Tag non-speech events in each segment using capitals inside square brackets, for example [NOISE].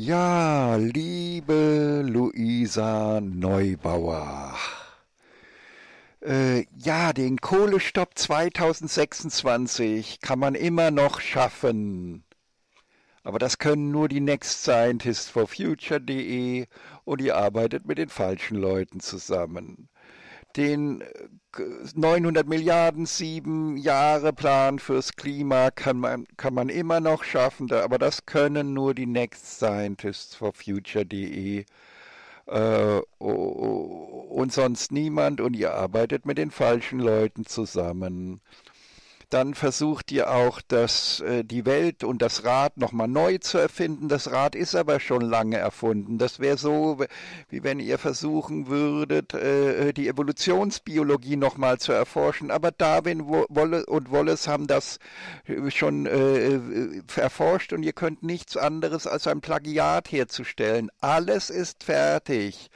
Ja, liebe Luisa Neubauer. Äh, ja, den Kohlestopp 2026 kann man immer noch schaffen. Aber das können nur die Next Scientist for Future.de und ihr arbeitet mit den falschen Leuten zusammen. Den 900 äh, Milliarden sieben Jahre Plan fürs Klima kann man, kann man immer noch schaffen, aber das können nur die Next Scientists for Future.de äh, und sonst niemand und ihr arbeitet mit den falschen Leuten zusammen. Dann versucht ihr auch, das, äh, die Welt und das Rad nochmal neu zu erfinden. Das Rad ist aber schon lange erfunden. Das wäre so, wie wenn ihr versuchen würdet, äh, äh die Evolutionsbiologie nochmal zu erforschen. Aber Darwin und Wallace haben das äh, schon äh, äh, erforscht und ihr könnt nichts anderes als ein Plagiat herzustellen. Alles ist fertig.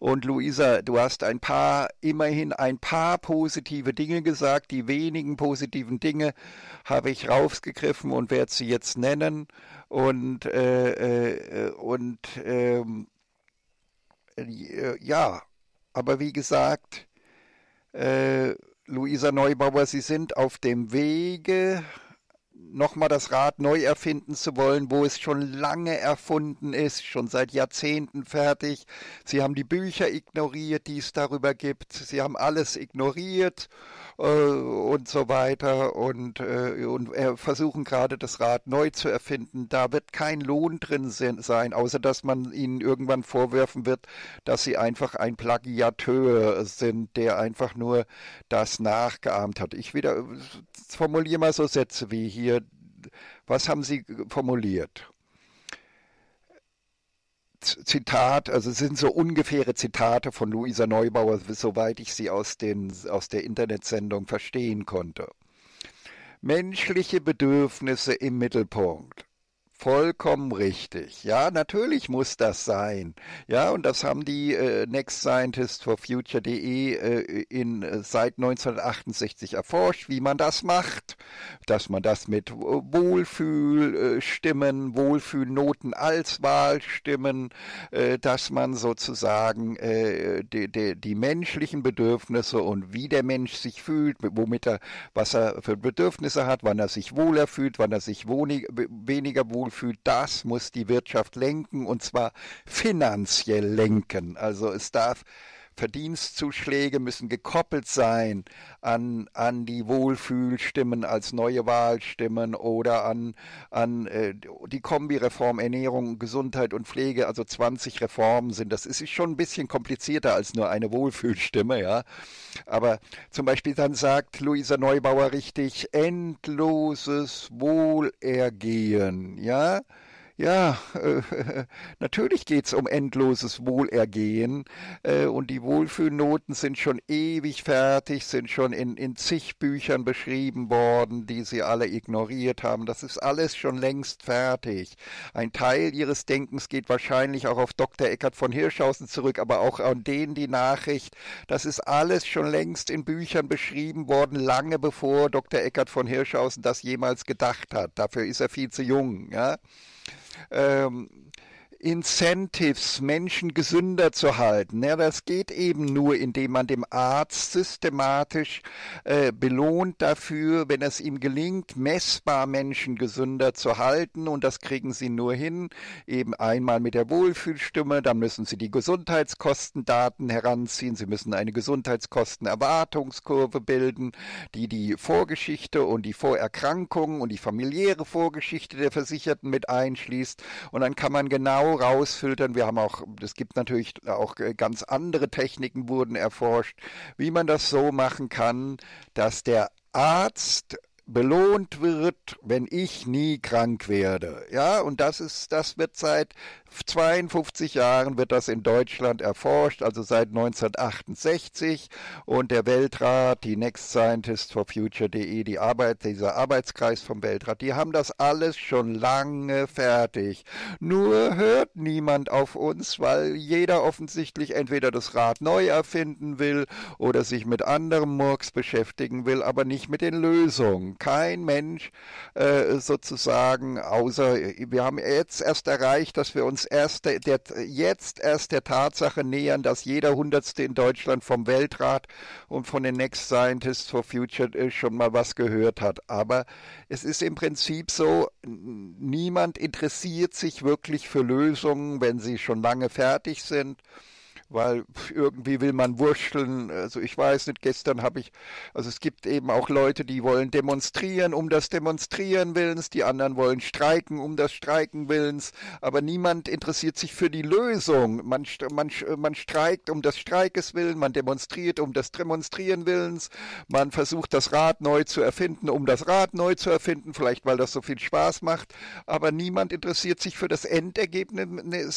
Und Luisa, du hast ein paar, immerhin ein paar positive Dinge gesagt. Die wenigen positiven Dinge habe ich rausgegriffen und werde sie jetzt nennen. Und, äh, äh, und ähm, äh, ja, aber wie gesagt, äh, Luisa Neubauer, Sie sind auf dem Wege nochmal das Rad neu erfinden zu wollen, wo es schon lange erfunden ist, schon seit Jahrzehnten fertig. Sie haben die Bücher ignoriert, die es darüber gibt. Sie haben alles ignoriert äh, und so weiter und, äh, und versuchen gerade das Rad neu zu erfinden. Da wird kein Lohn drin sein, außer dass man ihnen irgendwann vorwerfen wird, dass sie einfach ein Plagiateur sind, der einfach nur das nachgeahmt hat. Ich wieder äh, formuliere mal so Sätze wie hier, was haben Sie formuliert? Zitat, also sind so ungefähre Zitate von Luisa Neubauer, soweit ich sie aus, den, aus der Internetsendung verstehen konnte. Menschliche Bedürfnisse im Mittelpunkt. Vollkommen richtig. Ja, natürlich muss das sein. Ja, und das haben die äh, Next Scientist for Future.de äh, in äh, seit 1968 erforscht, wie man das macht, dass man das mit Wohlfühlstimmen, äh, Wohlfühlnoten als Wahlstimmen, äh, dass man sozusagen die, die, die, menschlichen Bedürfnisse und wie der Mensch sich fühlt, womit er was er für Bedürfnisse hat, wann er sich wohler fühlt, wann er sich weniger wohl gefühlt, das muss die Wirtschaft lenken und zwar finanziell lenken. Also es darf Verdienstzuschläge müssen gekoppelt sein an, an die Wohlfühlstimmen als neue Wahlstimmen oder an, an äh, die Kombireform Ernährung, Gesundheit und Pflege, also 20 Reformen sind. Das ist schon ein bisschen komplizierter als nur eine Wohlfühlstimme, ja. Aber zum Beispiel dann sagt Luisa Neubauer richtig, endloses Wohlergehen, ja. Ja, äh, [LAUGHS] natürlich geht's um endloses Wohlergehen äh, und die Wohlfühlnoten sind schon ewig fertig, sind schon in, in zig Büchern beschrieben worden, die sie alle ignoriert haben. Das ist alles schon längst fertig. Ein Teil ihres Denkens geht wahrscheinlich auch auf Dr. Eckert von Hirschhausen zurück, aber auch an denen die Nachricht. Das ist alles schon längst in Büchern beschrieben worden, lange bevor Dr. Eckert von Hirschhausen das jemals gedacht hat. Dafür ist er viel zu jung. Ja? Um, Incentives, Menschen gesünder zu halten. Ja, das geht eben nur, indem man dem Arzt systematisch äh, belohnt dafür, wenn es ihm gelingt, messbar Menschen gesünder zu halten. Und das kriegen sie nur hin, eben einmal mit der Wohlfühlstimme, dann müssen sie die Gesundheitskostendaten heranziehen, sie müssen eine Gesundheitskostenerwartungskurve bilden, die die Vorgeschichte und die Vorerkrankungen und die familiäre Vorgeschichte der Versicherten mit einschließt. Und dann kann man genau rausfiltern. Wir haben auch, es gibt natürlich auch äh, ganz andere Techniken wurden erforscht, wie man das so machen kann, dass der Arzt belohnt wird, wenn ich nie krank werde. Ja, und das ist, das wird seit 52 Jahren wird das in Deutschland erforscht, also seit 1968. Und der Weltrat, die Next Scientist for Future.de, die Arbeit, dieser Arbeitskreis vom Weltrat, die haben das alles schon lange fertig. Nur hört niemand auf uns, weil jeder offensichtlich entweder das Rad neu erfinden will oder sich mit anderen Murks beschäftigen will, aber nicht mit den Lösungen. Kein Mensch äh, sozusagen, außer wir haben jetzt erst erreicht, dass wir uns uns erst der, der, jetzt erst der Tatsache nähern, dass jeder Hundertste in Deutschland vom Weltrat und von den Next Scientists for Future äh, schon mal was gehört hat. Aber es ist im Prinzip so, niemand interessiert sich wirklich für Lösungen, wenn sie schon lange fertig sind weil irgendwie will man wurschteln. Also ich weiß nicht, gestern habe ich, also es gibt eben auch Leute, die wollen demonstrieren um das Demonstrieren willens, die anderen wollen streiken um das Streiken willens, aber niemand interessiert sich für die Lösung. Man, man, man streikt um das Streikes willen, man demonstriert um das Demonstrieren willens, man versucht das Rad neu zu erfinden, um das Rad neu zu erfinden, vielleicht weil das so viel Spaß macht, aber niemand interessiert sich für das Endergebnis, ne,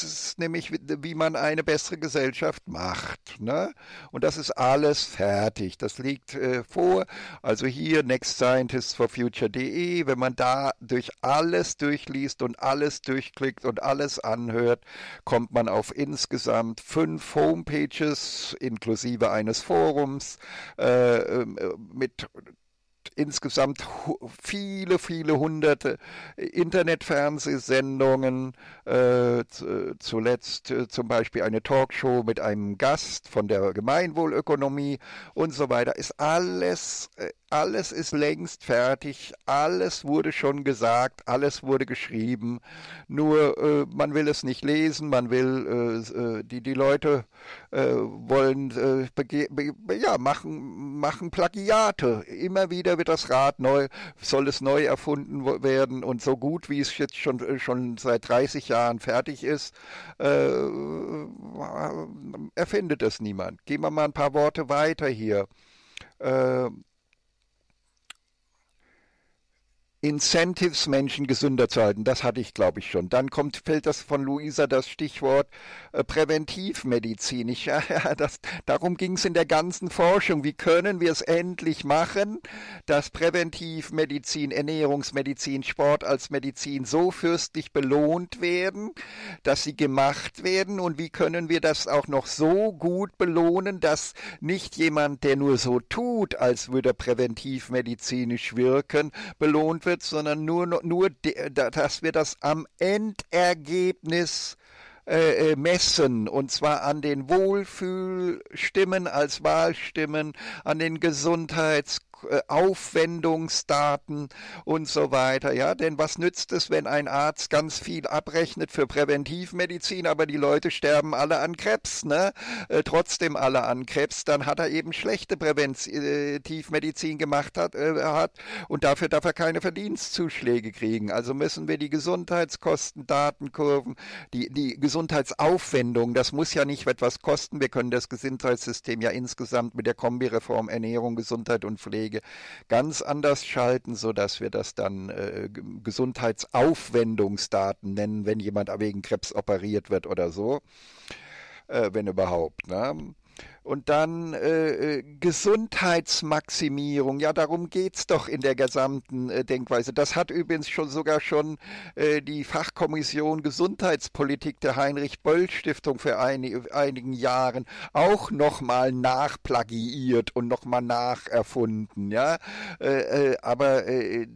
nämlich wie man eine bessere Gesellschaft Gesellschaft macht. Ne? Und das ist alles fertig. Das liegt äh, vor. Also hier nextscientistsforfuture.de, wenn man da durch alles durchliest und alles durchklickt und alles anhört, kommt man auf insgesamt fünf Homepages inklusive eines Forums äh, ähm, äh mit insgesamt viele, viele hunderte äh, Internetfernsehsendungen, äh, äh, zuletzt äh, zum Beispiel eine Talkshow mit einem Gast von der Gemeinwohlökonomie und so weiter, ist alles äh, alles ist längst fertig, alles wurde schon gesagt, alles wurde geschrieben, nur äh, man will es nicht lesen, man will, äh, äh die, die Leute äh, wollen, äh, ja, machen, machen Plagiate. Immer wieder wird das Rad neu, soll es neu erfunden werden und so gut, wie es jetzt schon, äh, schon seit 30 Jahren fertig ist, erfindet es niemand. Gehen wir mal ein paar Worte weiter hier. Incentives, Menschen gesünder zu halten. Das hatte ich, glaube ich, schon. Dann kommt, fällt das von Luisa das Stichwort äh, Präventivmedizin. Ich, ja, [LAUGHS] ja, das, darum ging es in der ganzen Forschung. Wie können wir es endlich machen, dass Präventivmedizin, Ernährungsmedizin, Sport als Medizin so fürstlich belohnt werden, dass sie gemacht werden? Und wie können wir das auch noch so gut belohnen, dass nicht jemand, der nur so tut, als würde präventivmedizinisch wirken, belohnt wird? wird, sondern nur, nur dass wir das am Endergebnis äh, äh, messen, und zwar an den Wohlfühlstimmen als Wahlstimmen, an den Gesundheits- äh, Aufwendungsdaten und so weiter. Ja, denn was nützt es, wenn ein Arzt ganz viel abrechnet für Präventivmedizin, aber die Leute sterben alle an Krebs, ne? Äh, trotzdem alle an Krebs, dann hat er eben schlechte Präventivmedizin gemacht hat, äh, hat und dafür darf er keine Verdienstzuschläge kriegen. Also müssen wir die Gesundheitskosten, Datenkurven, die, die Gesundheitsaufwendung, das muss ja nicht etwas kosten. Wir können das Gesundheitssystem ja insgesamt mit der Kombireform Ernährung, Gesundheit und Pflege Pflege ganz anders schalten, sodass wir das dann äh, Gesundheitsaufwendungsdaten nennen, wenn jemand wegen Krebs operiert wird oder so, äh, wenn überhaupt. Ne? Und dann äh, äh, Gesundheitsmaximierung. Ja, darum geht es doch in der gesamten äh, Denkweise. Das hat übrigens schon sogar schon äh, die Fachkommission Gesundheitspolitik der Heinrich-Böll-Stiftung für ein, einigen Jahren auch nochmal nachplagiiert und nochmal nacherfunden. Ja, äh, äh aber äh,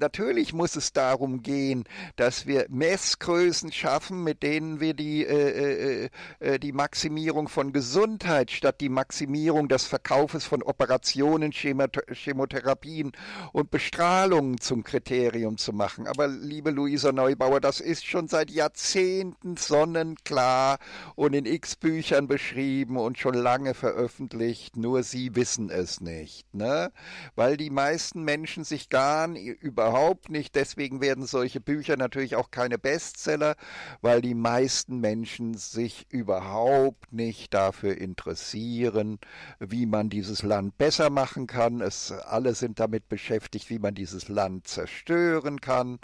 natürlich muss es darum gehen, dass wir Messgrößen schaffen, mit denen wir die äh, äh, äh die Maximierung von Gesundheit statt die Maximierung des Verkaufes von Operationen, Chemotherapien und Bestrahlungen zum Kriterium zu machen. Aber liebe Luisa Neubauer, das ist schon seit Jahrzehnten sonnenklar und in x Büchern beschrieben und schon lange veröffentlicht. Nur Sie wissen es nicht, ne? Weil die meisten Menschen sich gar nicht, überhaupt nicht, deswegen werden solche Bücher natürlich auch keine Bestseller, weil die meisten Menschen sich überhaupt nicht dafür interessieren skizzieren, wie man dieses Land besser machen kann. Es, alle sind damit beschäftigt, wie man dieses Land zerstören kann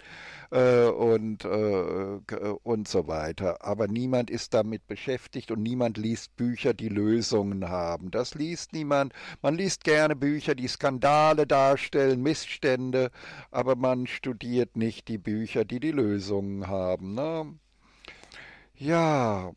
äh, und, äh, und so weiter. Aber niemand ist damit beschäftigt und niemand liest Bücher, die Lösungen haben. Das liest niemand. Man liest gerne Bücher, die Skandale darstellen, Missstände, aber man studiert nicht die Bücher, die die Lösungen haben. Ne? Ja,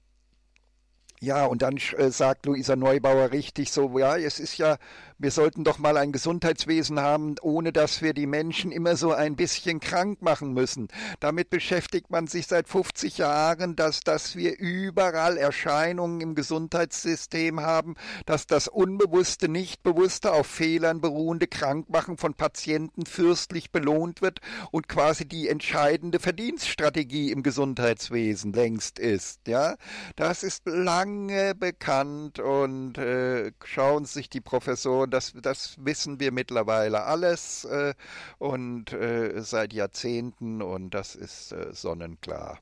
ja, und dann äh, sagt Luisa Neubauer richtig so, ja, es ist ja wir sollten doch mal ein Gesundheitswesen haben, ohne dass wir die Menschen immer so ein bisschen krank machen müssen. Damit beschäftigt man sich seit 50 Jahren, dass, dass wir überall Erscheinungen im Gesundheitssystem haben, dass das unbewusste, nicht bewusste, auf Fehlern beruhende Krankmachen von Patienten fürstlich belohnt wird und quasi die entscheidende Verdienststrategie im Gesundheitswesen längst ist. Ja, das ist lange bekannt und äh, schauen sich die Professoren und das, das wissen wir mittlerweile alles äh, und äh, seit Jahrzehnten und das ist äh, sonnenklar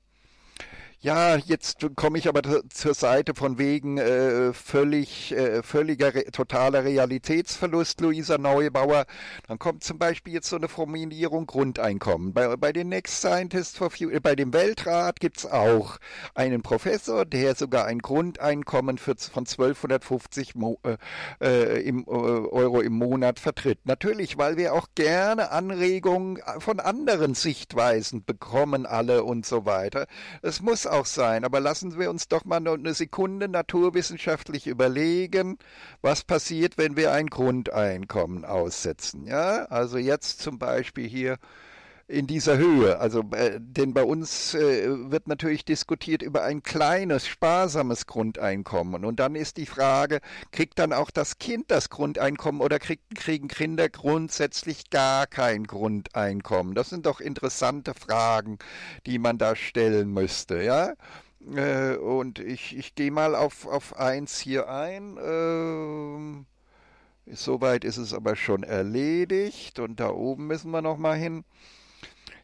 ja, jetzt komme ich aber zur Seite von wegen äh, völlig, äh, völliger, re totaler Realitätsverlust, Luisa Neubauer. Dann kommt zum Beispiel jetzt so eine Formulierung Grundeinkommen. Bei, bei den Next Scientists for Future, äh, bei dem Weltrat gibt es auch einen Professor, der sogar ein Grundeinkommen für, von 1250 Mo, äh, äh im, äh, Euro im Monat vertritt. Natürlich, weil wir auch gerne Anregungen von anderen Sichtweisen bekommen alle und so weiter. Es muss auch sein, aber lassen wir uns doch mal eine Sekunde naturwissenschaftlich überlegen, was passiert, wenn wir ein Grundeinkommen aussetzen. Ja, also jetzt zum Beispiel hier in dieser Höhe. Also, äh, denn bei uns äh, wird natürlich diskutiert über ein kleines, sparsames Grundeinkommen. Und dann ist die Frage, kriegt dann auch das Kind das Grundeinkommen oder kriegt, kriegen Kinder grundsätzlich gar kein Grundeinkommen? Das sind doch interessante Fragen, die man da stellen müsste, ja? Äh, und ich, ich gehe mal auf, auf eins hier ein. Ähm Soweit ist es aber schon erledigt und da oben müssen wir nochmal mal hin.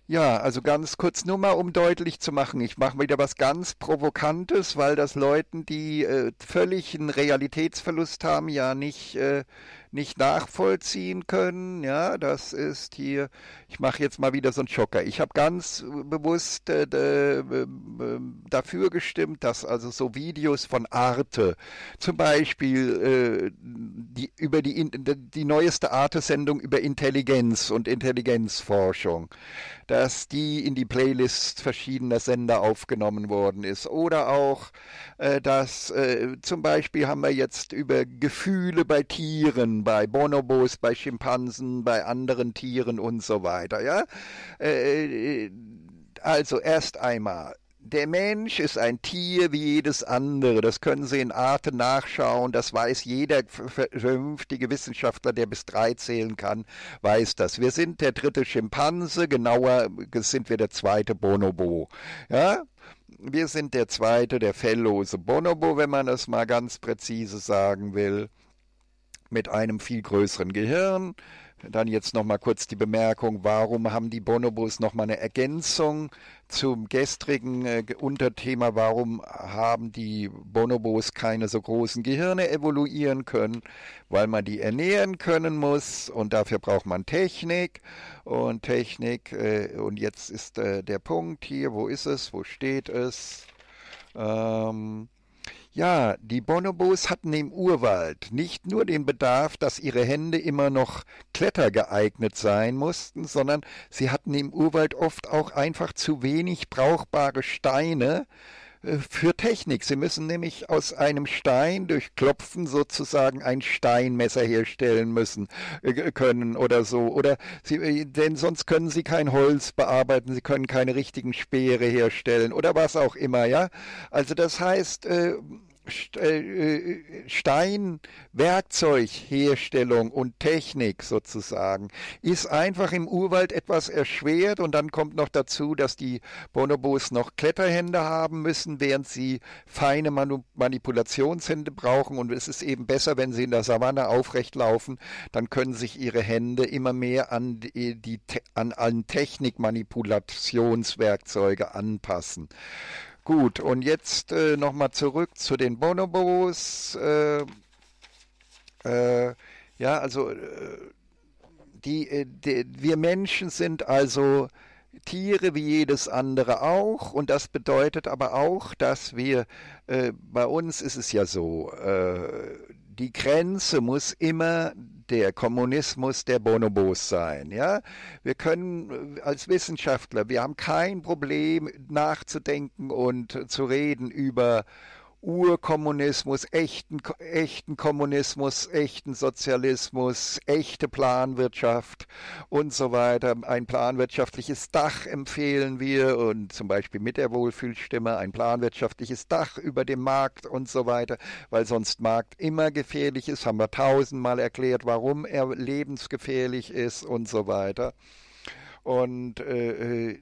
Ja, also ganz kurz nur mal, um deutlich zu machen, ich mache wieder was ganz Provokantes, weil das Leuten, die äh, völlig einen Realitätsverlust haben, ja nicht äh, nicht nachvollziehen können. Ja, das ist hier, ich mache jetzt mal wieder so einen Schocker. Ich habe ganz bewusst äh, äh dafür gestimmt, dass also so Videos von Arte, zum Beispiel äh, die, über die, die neueste Arte-Sendung über Intelligenz und Intelligenzforschung, dass die in die Playlist verschiedener Sender aufgenommen worden ist. Oder auch, äh, dass äh, zum Beispiel haben wir jetzt über Gefühle bei Tieren bei Bonobos, bei Schimpansen, bei anderen Tieren und so weiter. Ja? Äh, äh, also erst einmal der Mensch ist ein Tier wie jedes andere. Das können Sie in Arten nachschauen. Das weiß jeder vernünftige Wissenschaftler, der bis drei zählen kann, weiß das. Wir sind der dritte Schimpanse. Genauer sind wir der zweite Bonobo. Ja? Wir sind der zweite, der felllose Bonobo, wenn man das mal ganz präzise sagen will mit einem viel größeren Gehirn. Dann jetzt nochmal kurz die Bemerkung, warum haben die Bonobos nochmal eine Ergänzung zum gestrigen äh, Unterthema, warum haben die Bonobos keine so großen Gehirne evoluieren können, weil man die ernähren können muss und dafür braucht man Technik und Technik äh, und jetzt ist äh, der Punkt hier, wo ist es, wo steht es? Ähm, ja, die Bonobos hatten im Urwald nicht nur den Bedarf, dass ihre Hände immer noch klettergeeignet sein mussten, sondern sie hatten im Urwald oft auch einfach zu wenig brauchbare Steine, äh, für Technik. Sie müssen nämlich aus einem Stein durch Klopfen sozusagen ein Steinmesser herstellen müssen äh, können oder so. Oder sie, äh, denn sonst können sie kein Holz bearbeiten, sie können keine richtigen Speere herstellen oder was auch immer, ja. Also das heißt, äh, äh, äh, Steinwerkzeugherstellung und Technik sozusagen ist einfach im Urwald etwas erschwert und dann kommt noch dazu, dass die Bonobos noch Kletterhände haben müssen, während sie feine Manipulationshände brauchen und es ist eben besser, wenn sie in der Savanne aufrecht laufen, dann können sich ihre Hände immer mehr an die äh, an, an Technikmanipulationswerkzeuge anpassen. Gut, und jetzt äh, nochmal zurück zu den Bonobos. Äh, äh, ja, also äh, die, äh, die, wir Menschen sind also Tiere wie jedes andere auch. Und das bedeutet aber auch, dass wir, äh, bei uns ist es ja so, die Grenze muss immer der Kommunismus der Bonobos sein. Ja? Wir können äh, als Wissenschaftler, wir haben kein Problem nachzudenken und zu reden über äh, Urkommunismus, echten, echten Kommunismus, echten Sozialismus, echte Planwirtschaft und so weiter. Ein planwirtschaftliches Dach empfehlen wir und zum Beispiel mit der Wohlfühlstimme ein planwirtschaftliches Dach über dem Markt und so weiter, weil sonst Markt immer gefährlich ist. Haben wir tausendmal erklärt, warum er lebensgefährlich ist und so weiter. Und äh, äh,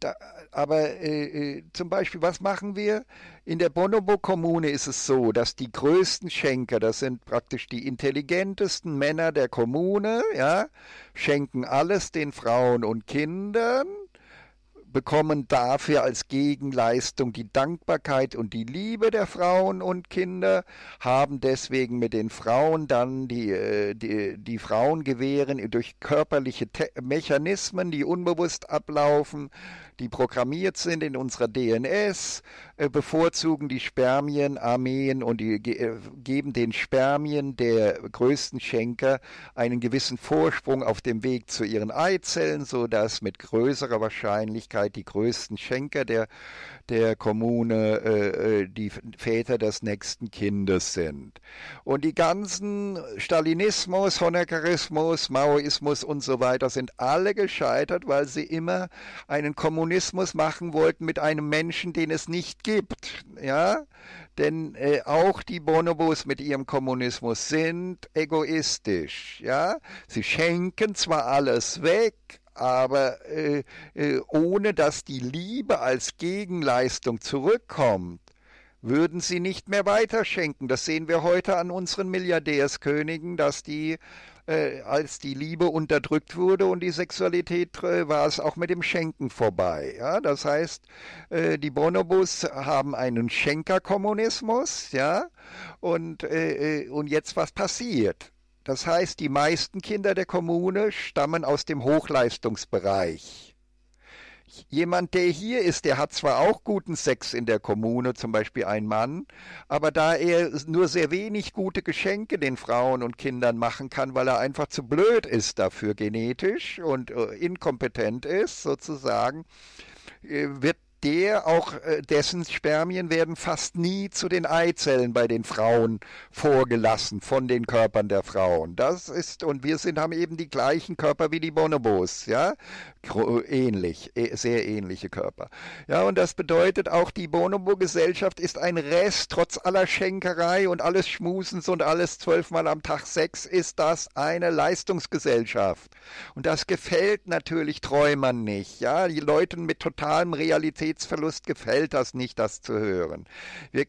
da, aber äh, äh, zum Beispiel, was machen wir? In der Bonobo-Kommune ist es so, dass die größten Schenker, das sind praktisch die intelligentesten Männer der Kommune, ja, schenken alles den Frauen und Kindern bekommen dafür als Gegenleistung die Dankbarkeit und die Liebe der Frauen und Kinder, haben deswegen mit den Frauen dann die, äh, die, die Frauen gewähren durch körperliche Te Mechanismen, die unbewusst ablaufen, die programmiert sind in unserer DNS, äh, bevorzugen die Spermienarmeen und die, äh, geben den Spermien der größten Schenker einen gewissen Vorsprung auf dem Weg zu ihren Eizellen, sodass mit größerer Wahrscheinlichkeit die größten Schenker der, der Kommune äh, äh die Väter des nächsten Kindes sind. Und die ganzen Stalinismus, Honeckerismus, Maoismus und so weiter sind alle gescheitert, weil sie immer einen Kommunismus machen wollten mit einem Menschen, den es nicht gibt gibt, ja, denn äh, auch die Bonobos mit ihrem Kommunismus sind egoistisch, ja. Sie schenken zwar alles weg, aber äh, äh, ohne dass die Liebe als Gegenleistung zurückkommt, würden sie nicht mehr weiterschenken. Das sehen wir heute an unseren Milliardärskönigen, dass die äh, als die Liebe unterdrückt wurde und die Sexualität äh, war es auch mit dem Schenken vorbei. Ja? Das heißt, äh, die Bonobos haben einen Schenkerkommunismus, ja, und, äh, äh, und jetzt was passiert. Das heißt, die meisten Kinder der Kommune stammen aus dem Hochleistungsbereich jemand, der hier ist, der hat zwar auch guten Sex in der Kommune, zum Beispiel ein Mann, aber da er nur sehr wenig gute Geschenke den Frauen und Kindern machen kann, weil er einfach zu blöd ist dafür genetisch und äh, inkompetent ist, sozusagen, äh, wird der auch äh, dessen Spermien werden fast nie zu den Eizellen bei den Frauen vorgelassen von den Körpern der Frauen. Das ist und wir sind haben eben die gleichen Körper wie die Bonobos, ja? ähnlich, sehr ähnliche Körper. Ja, und das bedeutet auch, die Bonobo-Gesellschaft ist ein Rest, trotz aller Schenkerei und alles Schmusens und alles zwölfmal am Tag Sex, ist das eine Leistungsgesellschaft. Und das gefällt natürlich Träumern nicht. Ja, die Leuten mit totalem Realitätsverlust gefällt das nicht, das zu hören. Wir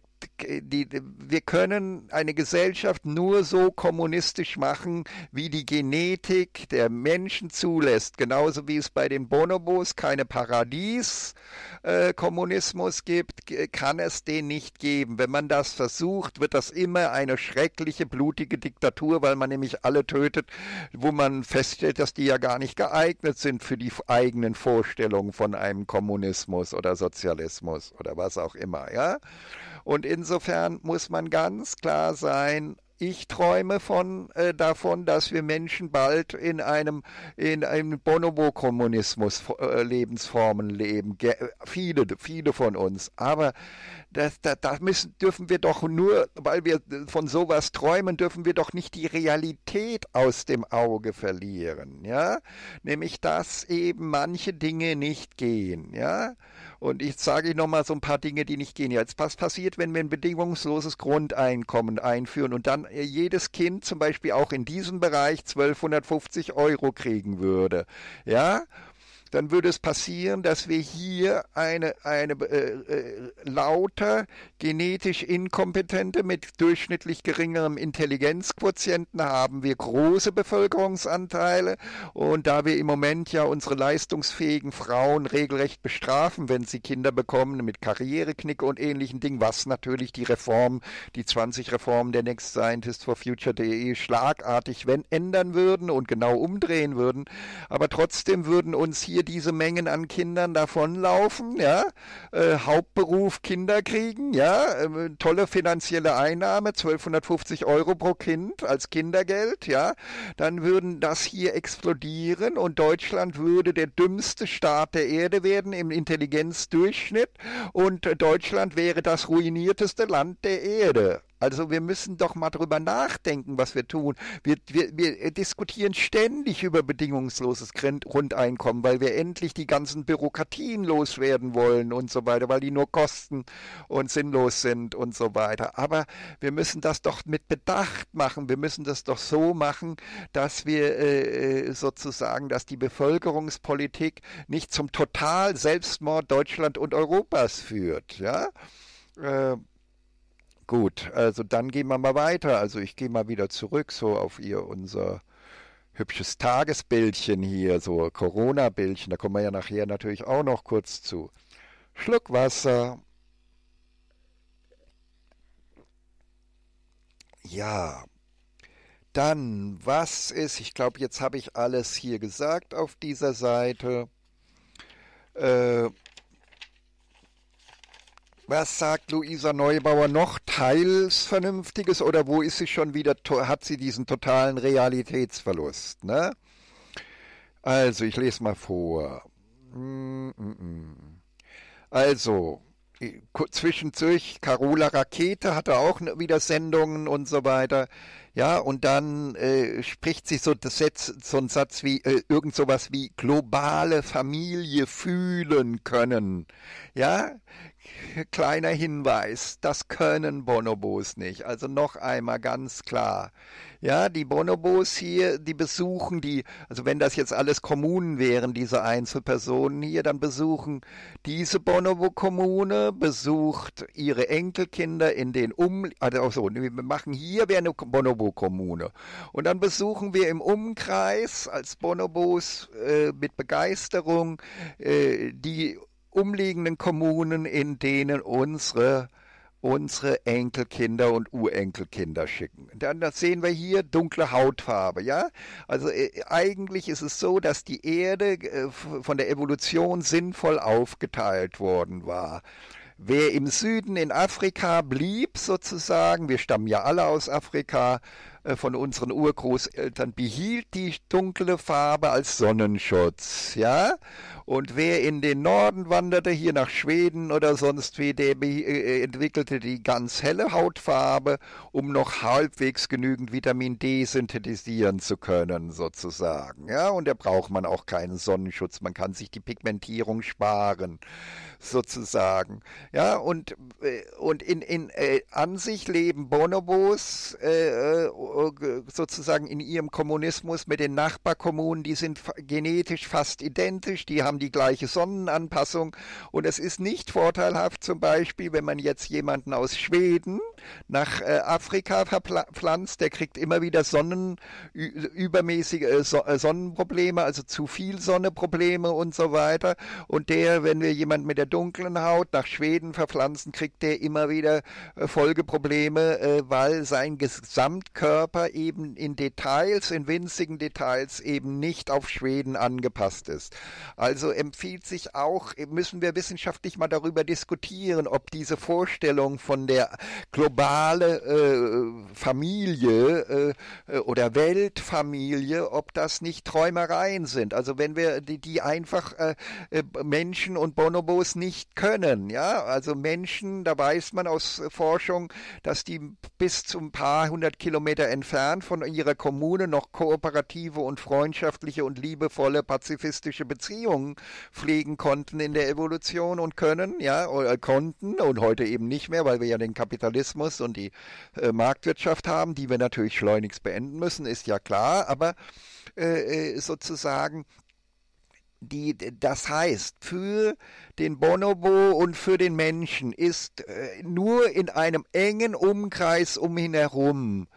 die, wir können eine Gesellschaft nur so kommunistisch machen, wie die Genetik der Menschen zulässt. Genauso wie es bei den Bonobos keine Paradieskommunismus äh, gibt, kann es den nicht geben. Wenn man das versucht, wird das immer eine schreckliche, blutige Diktatur, weil man nämlich alle tötet, wo man feststellt, dass die ja gar nicht geeignet sind für die eigenen Vorstellungen von einem Kommunismus oder Sozialismus oder was auch immer. Ja. Und insofern muss man ganz klar sein, ich träume von, äh, davon, dass wir Menschen bald in einem, in einem Bonobo-Kommunismus äh, Lebensformen leben. Ge äh, viele, viele von uns. Aber das, da, da müssen, dürfen wir doch nur, weil wir von sowas träumen, dürfen wir doch nicht die Realität aus dem Auge verlieren, ja? Nämlich, dass eben manche Dinge nicht gehen, ja? Und ich sage ich nochmal so ein paar Dinge, die nicht gehen. Jetzt was passiert, wenn wir ein bedingungsloses Grundeinkommen einführen und dann äh, jedes Kind zum Beispiel auch in diesem Bereich 1250 Euro kriegen würde, ja? dann würde es passieren, dass wir hier eine, eine äh, äh, lauter genetisch inkompetente mit durchschnittlich geringerem Intelligenzquotienten haben wir große Bevölkerungsanteile und da wir im Moment ja unsere leistungsfähigen Frauen regelrecht bestrafen, wenn sie Kinder bekommen mit Karriereknick und ähnlichen Dingen, was natürlich die Reform, die 20 Reformen der Next Scientist for Future.de schlagartig wenn ändern würden und genau umdrehen würden, aber trotzdem würden uns hier heute diese Mengen an Kindern davonlaufen, ja, äh, Hauptberuf Kinder kriegen, ja, äh, tolle finanzielle Einnahme, 1250 Euro pro Kind als Kindergeld, ja, dann würden das hier explodieren und Deutschland würde der dümmste Staat der Erde werden im Intelligenzdurchschnitt und Deutschland wäre das ruinierteste Land der Erde. Also wir müssen doch mal drüber nachdenken, was wir tun. Wir, wir, wir diskutieren ständig über bedingungsloses Grundeinkommen, weil wir endlich die ganzen Bürokratien loswerden wollen und so weiter, weil die nur kosten und sinnlos sind und so weiter. Aber wir müssen das doch mit Bedacht machen. Wir müssen das doch so machen, dass wir äh, äh sozusagen, dass die Bevölkerungspolitik nicht zum Total Selbstmord Deutschland und Europas führt. Ja? Äh, Gut, also dann gehen wir mal weiter. Also ich gehe mal wieder zurück, so auf ihr unser hübsches Tagesbildchen hier, so Corona-Bildchen. Da kommen wir ja nachher natürlich auch noch kurz zu. Schluck Wasser. Ja. Dann, was ist, ich glaube, jetzt habe ich alles hier gesagt auf dieser Seite. Äh, was sagt Luisa Neubauer noch? Teils Vernünftiges oder wo ist sie schon wieder, hat sie diesen totalen Realitätsverlust? Ne? Also, ich lese mal vor. Mm, mm, mm. Also, zwischendurch Carola Rakete hatte auch wieder Sendungen und so weiter. Ja, und dann äh, spricht sie so, das Setz, so ein Satz wie äh, irgend sowas wie globale Familie fühlen können. Ja, kleiner Hinweis, das können Bonobos nicht. Also noch einmal ganz klar. Ja, die Bonobos hier, die besuchen die, also wenn das jetzt alles Kommunen wären, diese Einzelpersonen hier, dann besuchen diese Bonobo-Kommune, besucht ihre Enkelkinder in den Um, also so, wir machen hier wäre eine Bonobo-Kommune. Und dann besuchen wir im Umkreis als Bonobos äh, mit Begeisterung äh, die umliegenden Kommunen, in denen unsere unsere Enkelkinder und Urenkelkinder schicken. Dann das sehen wir hier dunkle Hautfarbe, ja? Also äh, eigentlich ist es so, dass die Erde äh, von der Evolution sinnvoll aufgeteilt worden war. Wer im Süden in Afrika blieb sozusagen, wir stammen ja alle aus Afrika, äh, von unseren Urgroßeltern behielt die dunkle Farbe als Sonnenschutz, ja? Und wer in den Norden wanderte, hier nach Schweden oder sonst wie, der äh, entwickelte die ganz helle Hautfarbe, um noch halbwegs genügend Vitamin D synthetisieren zu können, sozusagen, ja? Und da braucht man auch keinen Sonnenschutz, man kann sich die Pigmentierung sparen, sozusagen, ja? Und, äh, und in, in äh, an sich leben Bonobos äh, äh, sozusagen in ihrem Kommunismus mit den Nachbarkommunen, die sind genetisch fast identisch, die haben die gleiche Sonnenanpassung und es ist nicht vorteilhaft zum Beispiel, wenn man jetzt jemanden aus Schweden nach äh, Afrika verpflanzt, der kriegt immer wieder Sonnen, übermäßige äh, Sonnenprobleme, also zu viel Sonneprobleme und so weiter und der, wenn wir jemanden mit der dunklen Haut nach Schweden verpflanzen, kriegt der immer wieder Folgeprobleme, weil sein Gesamtkörper Körper eben in Details, in winzigen Details eben nicht auf Schweden angepasst ist. Also empfiehlt sich auch, müssen wir wissenschaftlich mal darüber diskutieren, ob diese Vorstellung von der globale äh, Familie äh, oder Weltfamilie, ob das nicht Träumereien sind. Also wenn wir die, die einfach äh, äh Menschen und Bonobos nicht können, ja, also Menschen, da weiß man aus Forschung, dass die bis zu ein paar hundert Kilometer entfernt von ihrer Kommune noch kooperative und freundschaftliche und liebevolle pazifistische Beziehungen pflegen konnten in der Evolution und können, ja, konnten und heute eben nicht mehr, weil wir ja den Kapitalismus und die äh, Marktwirtschaft haben, die wir natürlich schleunigst beenden müssen, ist ja klar, aber äh, äh sozusagen die, das heißt, für den Bonobo und für den Menschen ist äh, nur in einem engen Umkreis um ihn herum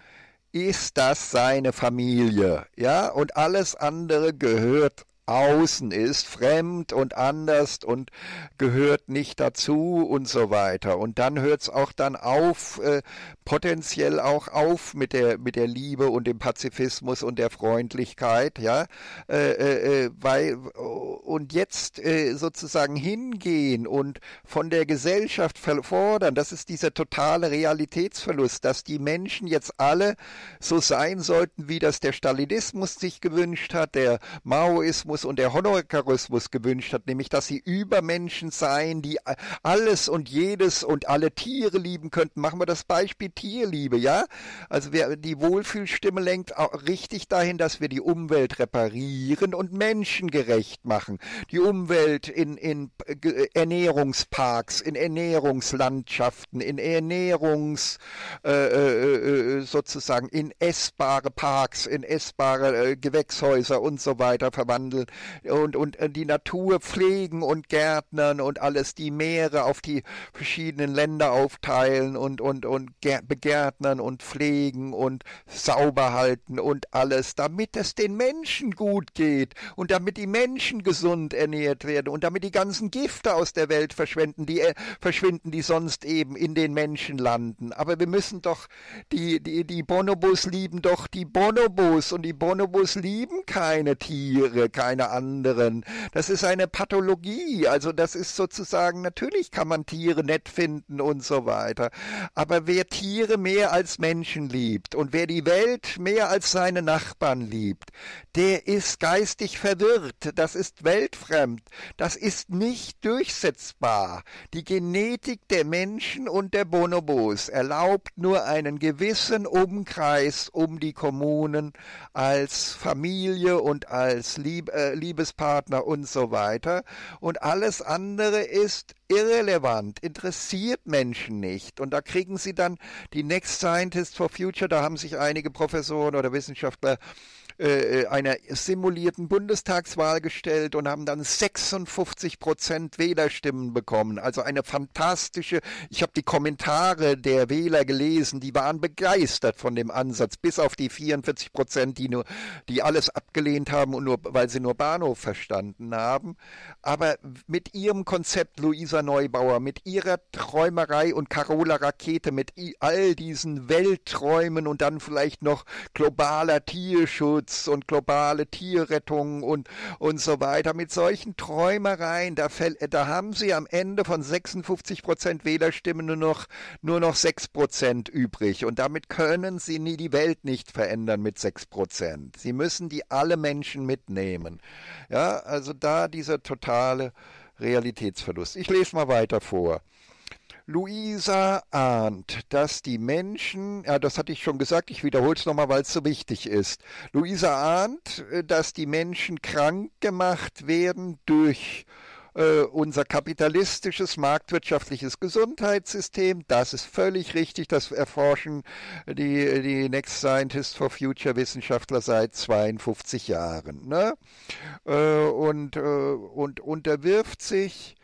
ist das seine Familie, ja, und alles andere gehört außen ist, fremd und anders und gehört nicht dazu und so weiter. Und dann hört es auch dann auf, äh, potenziell auch auf mit der, mit der Liebe und dem Pazifismus und der Freundlichkeit, ja. Äh, äh, äh weil, und jetzt äh, sozusagen hingehen und von der Gesellschaft fordern, das ist dieser totale Realitätsverlust, dass die Menschen jetzt alle so sein sollten, wie das der Stalinismus sich gewünscht hat, der Maoismus, Humanismus und der Honokarismus gewünscht hat, nämlich dass sie Übermenschen seien, die alles und jedes und alle Tiere lieben könnten. Machen wir das Beispiel Tierliebe, ja? Also wer, die Wohlfühlstimme lenkt auch richtig dahin, dass wir die Umwelt reparieren und menschengerecht machen. Die Umwelt in, in Ernährungsparks, in Ernährungslandschaften, in Ernährungs äh, äh, äh, äh, sozusagen in essbare Parks, in essbare äh, Gewächshäuser und so weiter verwandeln Vögel und, und äh, die Natur pflegen und Gärtnern und alles, die Meere auf die verschiedenen Länder aufteilen und, und, und begärtnern und pflegen und sauber halten und alles, damit es den Menschen gut geht und damit die Menschen gesund ernährt werden und damit die ganzen Gifte aus der Welt verschwinden, die, äh, verschwinden, die sonst eben in den Menschen landen. Aber wir müssen doch, die, die, die Bonobos lieben doch die Bonobos und die Bonobos lieben keine Tiere, keine keine anderen. Das ist eine Pathologie. Also das ist sozusagen, natürlich kann man Tiere nett finden und so weiter. Aber wer Tiere mehr als Menschen liebt und wer die Welt mehr als seine Nachbarn liebt, der ist geistig verwirrt. Das ist weltfremd. Das ist nicht durchsetzbar. Die Genetik der Menschen und der Bonobos erlaubt nur einen gewissen Umkreis um die Kommunen als Familie und als Liebe. Äh, Liebespartner und so weiter. Und alles andere ist irrelevant, interessiert Menschen nicht. Und da kriegen sie dann die Next Scientist for Future, da haben sich einige Professoren oder Wissenschaftler äh, äh, äh, einer simulierten Bundestagswahl gestellt und haben dann 56 Prozent Wählerstimmen bekommen. Also eine fantastische, ich habe die Kommentare der Wähler gelesen, die waren begeistert von dem Ansatz, bis auf die 44 Prozent, die nur, die alles abgelehnt haben und nur, weil sie nur Bahnhof verstanden haben. Aber mit ihrem Konzept, Luisa Neubauer, mit ihrer Träumerei und Carola Rakete, mit all diesen Weltträumen und dann vielleicht noch globaler Tierschutz, Klimaschutz und globale Tierrettung und, und so weiter. Mit solchen Träumereien, da, fäll, da haben sie am Ende von 56 Prozent Wählerstimmen nur noch, nur noch 6 Prozent übrig. Und damit können sie nie die Welt nicht verändern mit 6 Prozent. Sie müssen die alle Menschen mitnehmen. Ja, also da dieser totale Realitätsverlust. Ich lese mal weiter vor. Luisa ahnt, dass die Menschen, ja, das hatte ich schon gesagt, ich wiederhole es nochmal, weil es so wichtig ist. Luisa ahnt, äh, dass die Menschen krank gemacht werden durch äh, unser kapitalistisches, marktwirtschaftliches Gesundheitssystem. Das ist völlig richtig. Das erforschen die, die Next Scientist for Future Wissenschaftler seit 52 Jahren. Ne? Äh, und, und unterwirft sich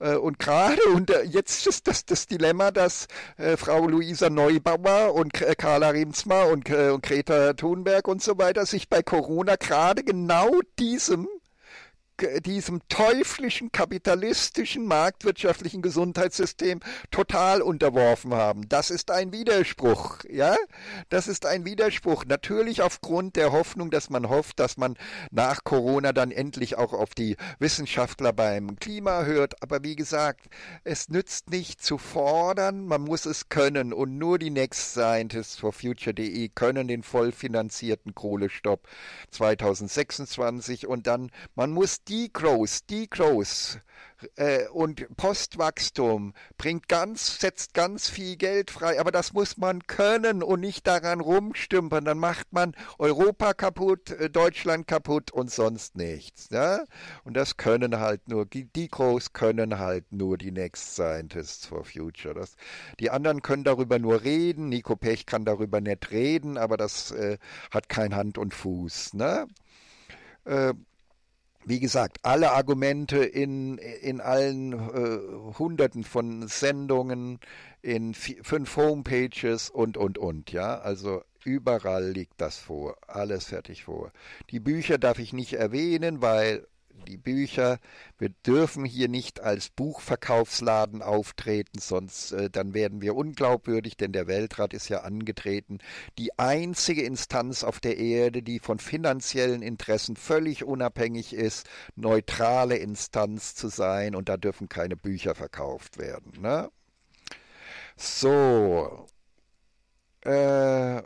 äh, und gerade, und äh, jetzt ist das, das Dilemma, dass äh, Frau Luisa Neubauer und äh, Carla Riemsma und, äh, und Greta Thunberg und so weiter sich bei Corona gerade genau diesem diesem teuflischen kapitalistischen marktwirtschaftlichen Gesundheitssystem total unterworfen haben. Das ist ein Widerspruch, ja? Das ist ein Widerspruch. Natürlich aufgrund der Hoffnung, dass man hofft, dass man nach Corona dann endlich auch auf die Wissenschaftler beim Klima hört. Aber wie gesagt, es nützt nicht zu fordern, man muss es können. Und nur die Next Scientists for Future.de können den vollfinanzierten Kohlestopp 2026 und dann, man muss Degrowth, Degrowth äh, und Postwachstum bringt ganz, setzt ganz viel Geld frei. Aber das muss man können und nicht daran rumstümpern. Dann macht man Europa kaputt, äh, Deutschland kaputt und sonst nichts. Ne? Und das können halt nur, Degrowth können halt nur die Next Scientists for Future. Das, die anderen können darüber nur reden. Nico Pech kann darüber nicht reden, aber das äh, hat kein Hand und Fuß. Ne? Äh, wie gesagt, alle Argumente in, in allen äh, Hunderten von Sendungen, in fünf Homepages und, und, und, ja. Also überall liegt das vor, alles fertig vor. Die Bücher darf ich nicht erwähnen, weil die Bücher. Wir dürfen hier nicht als Buchverkaufsladen auftreten, sonst äh, dann werden wir unglaubwürdig, denn der Weltrat ist ja angetreten, die einzige Instanz auf der Erde, die von finanziellen Interessen völlig unabhängig ist, neutrale Instanz zu sein und da dürfen keine Bücher verkauft werden. Ne? So. Äh,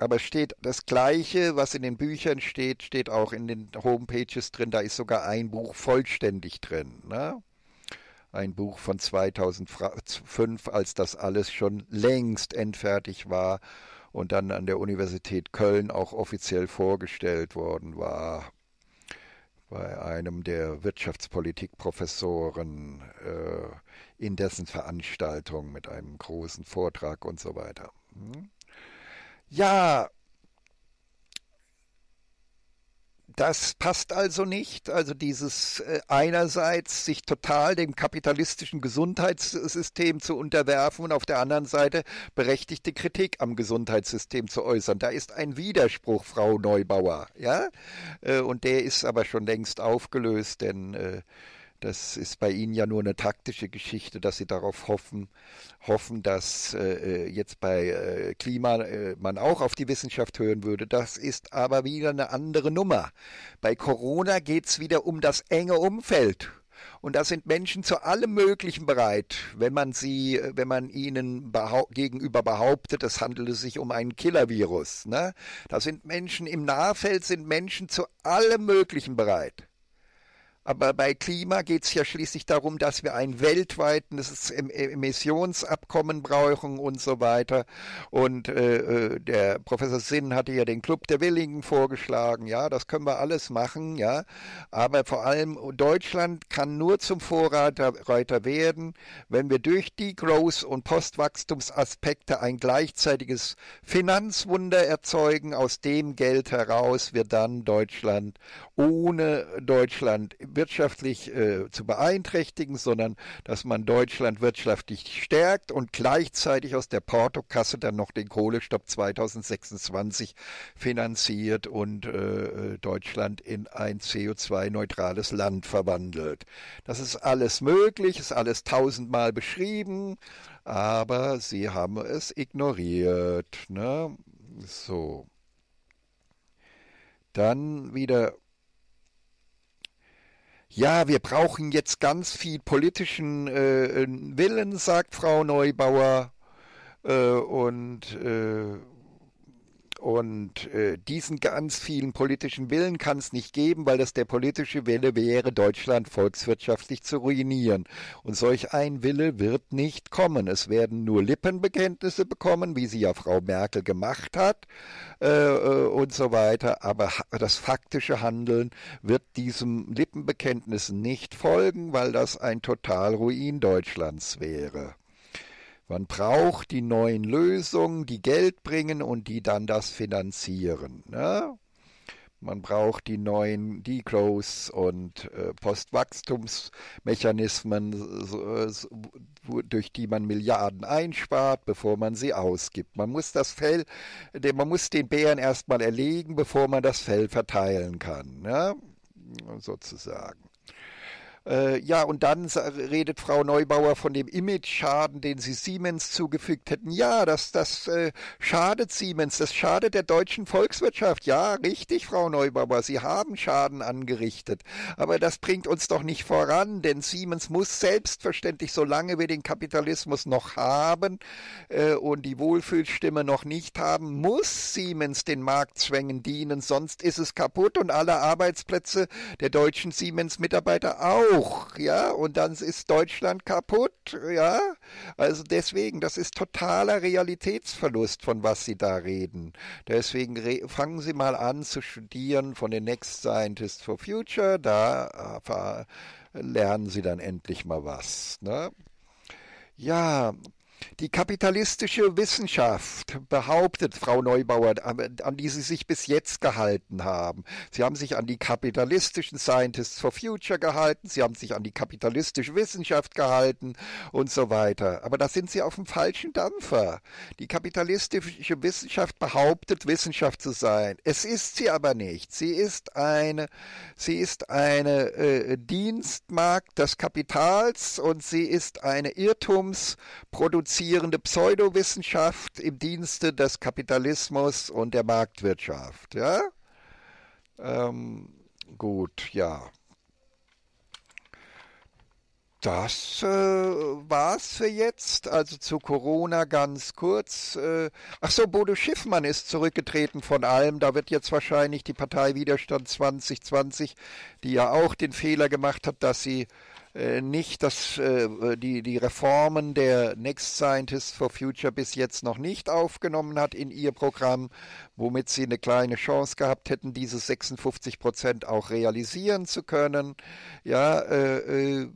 aber steht das Gleiche, was in den Büchern steht, steht auch in den Homepages drin. Da ist sogar ein Buch vollständig drin. Ne? Ein Buch von 2005, als das alles schon längst endfertig war und dann an der Universität Köln auch offiziell vorgestellt worden war. Bei einem der Wirtschaftspolitikprofessoren äh, in dessen Veranstaltung mit einem großen Vortrag und so weiter. Hm? Ja, das passt also nicht. Also dieses äh, einerseits sich total dem kapitalistischen Gesundheitssystem zu unterwerfen und auf der anderen Seite berechtigte Kritik am Gesundheitssystem zu äußern. Da ist ein Widerspruch, Frau Neubauer, ja? Äh, und der ist aber schon längst aufgelöst, denn äh, das ist bei Ihnen ja nur eine taktische Geschichte, dass Sie darauf hoffen, hoffen, dass äh, äh, jetzt bei äh, Klima äh, man auch auf die Wissenschaft hören würde. Das ist aber wieder eine andere Nummer. Bei Corona geht's wieder um das enge Umfeld. Und da sind Menschen zu allem Möglichen bereit, wenn man sie, wenn man ihnen behaupt, gegenüber behauptet, es handele sich um einen Killer-Virus. Ne? Da sind Menschen im Nahfeld, sind Menschen zu allem Möglichen bereit. Aber bei Klima geht es ja schließlich darum, dass wir ein weltweites Emissionsabkommen brauchen und so weiter. Und äh, äh, der Professor Sinn hatte ja den Club der Willigen vorgeschlagen. Ja, das können wir alles machen. Ja, aber vor allem Deutschland kann nur zum Vorreiter werden, wenn wir durch die Growth- und Postwachstumsaspekte ein gleichzeitiges Finanzwunder erzeugen. Aus dem Geld heraus wir dann Deutschland ohne Deutschland wirtschaftlich äh, zu beeinträchtigen, sondern dass man Deutschland wirtschaftlich stärkt und gleichzeitig aus der Portokasse dann noch den Kohlestopp 2026 finanziert und äh, Deutschland in ein CO2-neutrales Land verwandelt. Das ist alles möglich, ist alles tausendmal beschrieben, aber sie haben es ignoriert. Ne? So. Dann wieder ja, wir brauchen jetzt ganz viel politischen äh, Willen, sagt Frau Neubauer. Äh, und äh, und äh, diesen ganz vielen politischen Willen kann es nicht geben, weil das der politische Wille wäre, Deutschland volkswirtschaftlich zu ruinieren. Und solch ein Wille wird nicht kommen. Es werden nur Lippenbekenntnisse bekommen, wie sie ja Frau Merkel gemacht hat äh, äh und so weiter. Aber das faktische Handeln wird diesem Lippenbekenntnis nicht folgen, weil das ein Totalruin Deutschlands wäre. Man braucht die neuen Lösungen, die Geld bringen und die dann das finanzieren. Ne? Man braucht die neuen Degrowth- und äh, Postwachstumsmechanismen, so, so, durch die man Milliarden einspart, bevor man sie ausgibt. Man muss das Fell, man muss den Bären erstmal erlegen, bevor man das Fell verteilen kann, ne? sozusagen. Äh, ja, und dann redet Frau Neubauer von dem Image-Schaden, den sie Siemens zugefügt hätten. Ja, das, das äh, schadet Siemens, das schadet der deutschen Volkswirtschaft. Ja, richtig, Frau Neubauer, Sie haben Schaden angerichtet. Aber das bringt uns doch nicht voran, denn Siemens muss selbstverständlich, solange wir den Kapitalismus noch haben äh, und die Wohlfühlstimme noch nicht haben, muss Siemens den Marktzwängen dienen, sonst ist es kaputt und alle Arbeitsplätze der deutschen Siemens-Mitarbeiter auch auch, ja, und dann ist Deutschland kaputt, ja. Also deswegen, das ist totaler Realitätsverlust, von was Sie da reden. Deswegen re fangen Sie mal an zu studieren von den Next Scientists for Future, da äh, lernen Sie dann endlich mal was, ne? Ja, die kapitalistische Wissenschaft behauptet, Frau Neubauer, an die Sie sich bis jetzt gehalten haben. Sie haben sich an die kapitalistischen Scientists for Future gehalten, Sie haben sich an die kapitalistische Wissenschaft gehalten und so weiter. Aber da sind Sie auf dem falschen Dampfer. Die kapitalistische Wissenschaft behauptet, Wissenschaft zu sein. Es ist sie aber nicht. Sie ist eine, sie ist eine äh, Dienstmarkt des Kapitals und sie ist eine Irrtumsproduzent inspizierende Pseudowissenschaft im Dienste des Kapitalismus und der Marktwirtschaft. Ja? Ähm, gut, ja. Das äh, war's für jetzt. Also zu Corona ganz kurz. Äh, ach so, Bodo Schiffmann ist zurückgetreten von allem. Da wird jetzt wahrscheinlich die Partei Widerstand 2020, die ja auch den Fehler gemacht hat, dass sie äh, nicht, dass äh, die, die Reformen der Next Scientists for Future bis jetzt noch nicht aufgenommen hat in ihr Programm, womit sie eine kleine Chance gehabt hätten, diese 56 Prozent auch realisieren zu können. Ja, äh, äh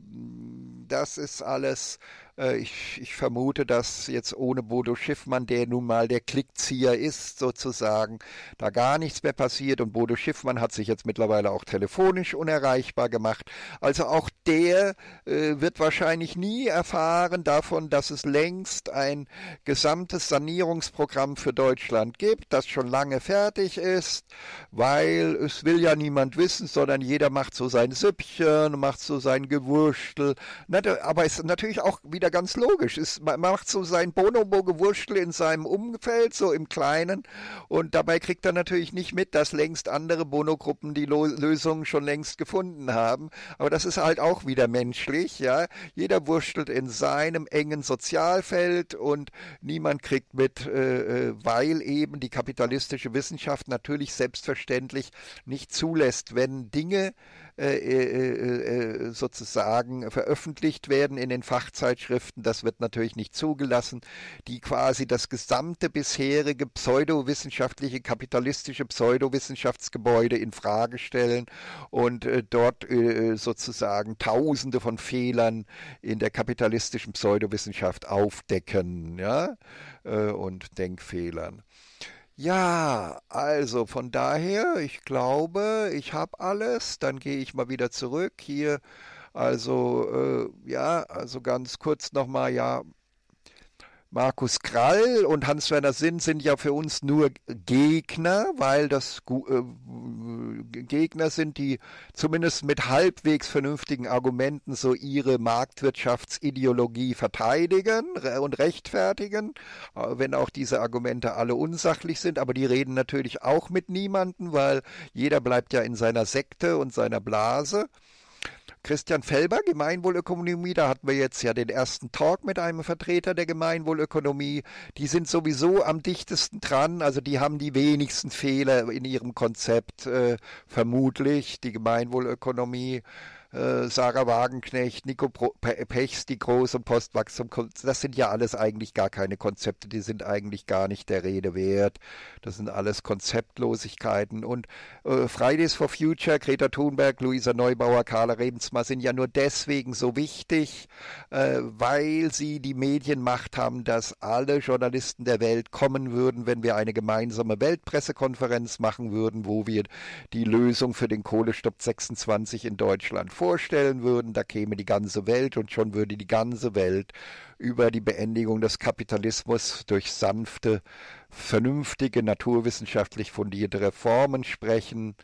das ist alles äh, ich, ich, vermute, dass jetzt ohne Bodo Schiffmann, der nun mal der Klickzieher ist, sozusagen, da gar nichts mehr passiert. Und Bodo Schiffmann hat sich jetzt mittlerweile auch telefonisch unerreichbar gemacht. Also auch der äh, wird wahrscheinlich nie erfahren davon, dass es längst ein gesamtes Sanierungsprogramm für Deutschland gibt, das schon lange fertig ist, weil es will ja niemand wissen, sondern jeder macht so sein Süppchen, macht so sein Gewürstel. Aber es ist natürlich auch wieder wieder ganz logisch. Ist, man macht so sein Bonobo-Gewurschtel in seinem Umfeld, so im Kleinen. Und dabei kriegt er natürlich nicht mit, dass längst andere Bonogruppen die Lo Lösungen schon längst gefunden haben. Aber das ist halt auch wieder menschlich, ja. Jeder wurschtelt in seinem engen Sozialfeld und niemand kriegt mit, äh, äh weil eben die kapitalistische Wissenschaft natürlich selbstverständlich nicht zulässt, wenn Dinge äh, äh, äh, äh, sozusagen veröffentlicht werden in den Fachzeitschriften. Das wird natürlich nicht zugelassen, die quasi das gesamte bisherige pseudowissenschaftliche, kapitalistische Pseudowissenschaftsgebäude in Frage stellen und äh, dort äh, sozusagen Tausende von Fehlern in der kapitalistischen Pseudowissenschaft aufdecken ja? und Denkfehlern. Ja, also von daher, ich glaube, ich habe alles. Dann gehe ich mal wieder zurück hier. Also äh, ja, also ganz kurz nochmal, ja, Markus Krall und Hans-Werner Sinn sind ja für uns nur Gegner, weil das äh, Gegner sind, die zumindest mit halbwegs vernünftigen Argumenten so ihre Marktwirtschaftsideologie verteidigen und rechtfertigen, äh, wenn auch diese Argumente alle unsachlich sind. Aber die reden natürlich auch mit niemandem, weil jeder bleibt ja in seiner Sekte und seiner Blase. Christian Felber, Gemeinwohlökonomie, da hatten wir jetzt ja den ersten Talk mit einem Vertreter der Gemeinwohlökonomie. Die sind sowieso am dichtesten dran, also die haben die wenigsten Fehler in ihrem Konzept äh, vermutlich, die Gemeinwohlökonomie. Äh, Sarah Wagenknecht, Nico Pechs, die Große Postwachstum, das sind ja alles eigentlich gar keine Konzepte, die sind eigentlich gar nicht der Rede wert. Das sind alles Konzeptlosigkeiten. Und äh, Fridays for Future, Greta Thunberg, Luisa Neubauer, Carla Rebensma sind ja nur deswegen so wichtig, äh, weil sie die Medienmacht haben, dass alle Journalisten der Welt kommen würden, wenn wir eine gemeinsame Weltpressekonferenz machen würden, wo wir die Lösung für den Kohlestopp 26 in Deutschland vorstellen vorstellen würden, da käme die ganze Welt und schon würde die ganze Welt über die Beendigung des Kapitalismus durch sanfte, vernünftige, naturwissenschaftlich fundierte Reformen sprechen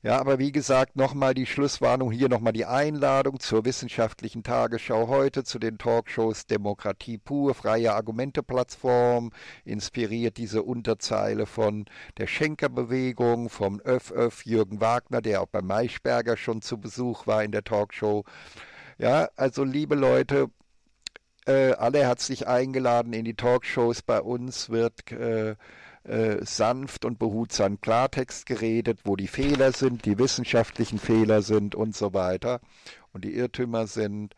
ja, aber wie gesagt, nochmal die Schlusswarnung, hier nochmal die Einladung zur wissenschaftlichen Tagesschau heute, zu den Talkshows Demokratie pur, freie Argumenteplattform, inspiriert diese Unterzeile von der Schenker-Bewegung, vom ÖFF Jürgen Wagner, der auch bei Maischberger schon zu Besuch war in der Talkshow. Ja, also liebe Leute, äh, alle herzlich eingeladen in die Talkshows bei uns wird... Äh, äh, sanft und behutsam Klartext geredet, wo die Fehler sind, die wissenschaftlichen Fehler sind und so weiter und die Irrtümer sind.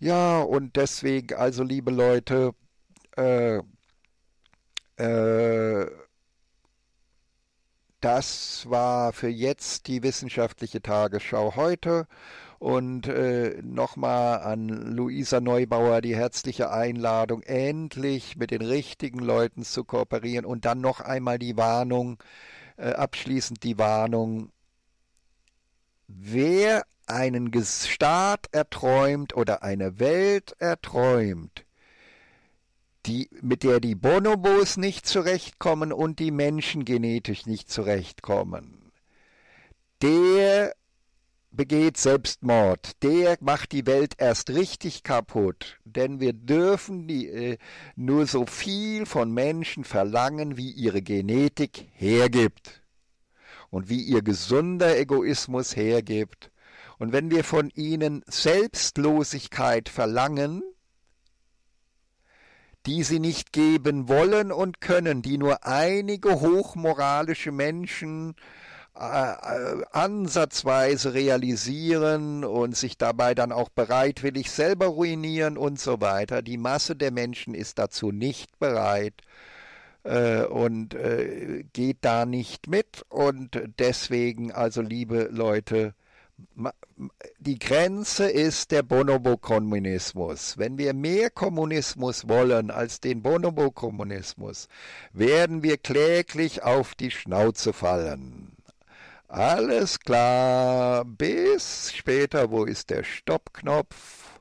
Ja, und deswegen, also liebe Leute, äh, äh, das war für jetzt die wissenschaftliche Tagesschau heute. Und äh, nochmal an Luisa Neubauer die herzliche Einladung, endlich mit den richtigen Leuten zu kooperieren. Und dann noch einmal die Warnung, äh, abschließend die Warnung, wer einen Staat erträumt oder eine Welt erträumt, die, mit der die Bonobos nicht zurechtkommen und die Menschen genetisch nicht zurechtkommen, der begeht Selbstmord, der macht die Welt erst richtig kaputt. Denn wir dürfen die, äh, nur so viel von Menschen verlangen, wie ihre Genetik hergibt und wie ihr gesunder Egoismus hergibt. Und wenn wir von ihnen Selbstlosigkeit verlangen, die sie nicht geben wollen und können, die nur einige hochmoralische Menschen äh, äh, äh, ansatzweise realisieren und sich dabei dann auch bereitwillig selber ruinieren und so weiter. Die Masse der Menschen ist dazu nicht bereit äh, und äh, geht da nicht mit. Und deswegen, also liebe Leute, die Grenze ist der Bonobo-Kommunismus. Wenn wir mehr Kommunismus wollen als den Bonobo-Kommunismus, werden wir kläglich auf die Schnauze fallen. Alles klar, bis später. Wo ist der Stoppknopf?